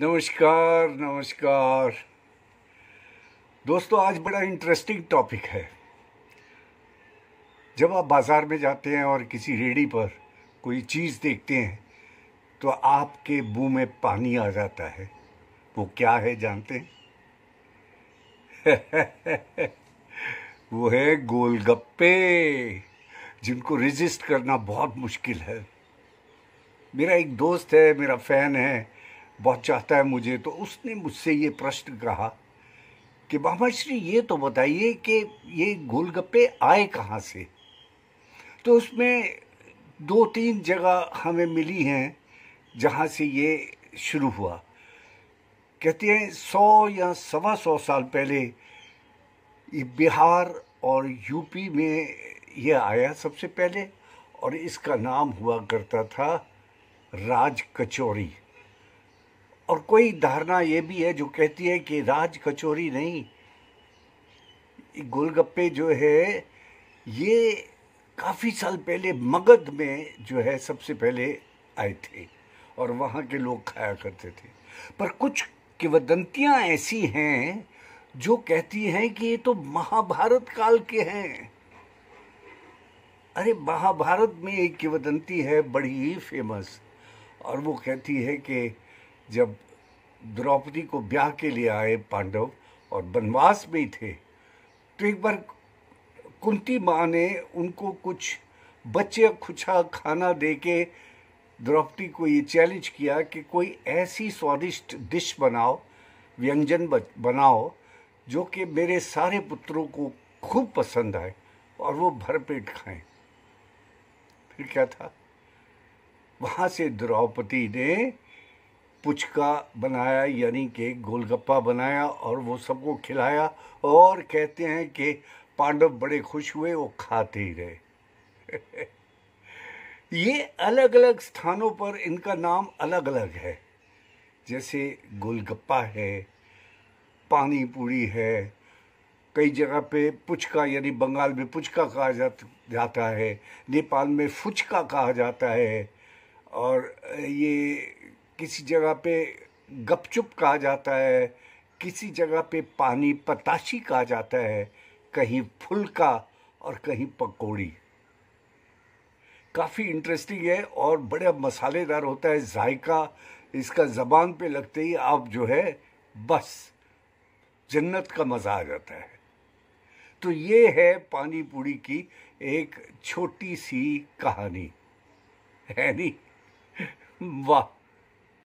नमस्कार नमस्कार दोस्तों आज बड़ा इंटरेस्टिंग टॉपिक है जब आप बाज़ार में जाते हैं और किसी रेडी पर कोई चीज़ देखते हैं तो आपके मुंह में पानी आ जाता है वो क्या है जानते हैं वो है गोलगप्पे जिनको रिजिस्ट करना बहुत मुश्किल है मेरा एक दोस्त है मेरा फ़ैन है बहुत चाहता है मुझे तो उसने मुझसे ये प्रश्न कहा कि बाबा श्री ये तो बताइए कि ये गोलगप्पे आए कहाँ से तो उसमें दो तीन जगह हमें मिली हैं जहाँ से ये शुरू हुआ कहते हैं सौ या सवा सौ साल पहले बिहार और यूपी में ये आया सबसे पहले और इसका नाम हुआ करता था राज कचौरी और कोई धारणा ये भी है जो कहती है कि राज कचोरी नहीं गोलगप्पे जो है ये काफ़ी साल पहले मगध में जो है सबसे पहले आए थे और वहाँ के लोग खाया करते थे पर कुछ किवदंतियाँ ऐसी हैं जो कहती हैं कि ये तो महाभारत काल के हैं अरे महाभारत में एक किवदंती है बड़ी फेमस और वो कहती है कि जब द्रौपदी को ब्याह के लिए आए पांडव और वनवास में ही थे तो एक बार कुंती माँ ने उनको कुछ बच्चे खुचा खाना दे के द्रौपदी को ये चैलेंज किया कि कोई ऐसी स्वादिष्ट डिश बनाओ व्यंजन बनाओ जो कि मेरे सारे पुत्रों को खूब पसंद आए और वो भरपेट खाएं फिर क्या था वहाँ से द्रौपदी ने पुचका बनाया यानी कि गोलगप्पा बनाया और वो सबको खिलाया और कहते हैं कि पांडव बड़े खुश हुए वो खाते ही रहे ये अलग अलग स्थानों पर इनका नाम अलग अलग है जैसे गोलगप्पा है पानी पूरी है कई जगह पे पुचका यानी बंगाल में पुचका कहा जाता है नेपाल में फुचका कहा जाता है और ये किसी जगह पे गपचुप कहा जाता है किसी जगह पे पानी पताशी कहा जाता है कहीं फुलका और कहीं पकौड़ी काफ़ी इंटरेस्टिंग है और बड़ा मसालेदार होता है जायका इसका ज़बान पे लगते ही आप जो है बस जन्नत का मज़ा आ जाता है तो ये है पानी पूरी की एक छोटी सी कहानी है नहीं वाह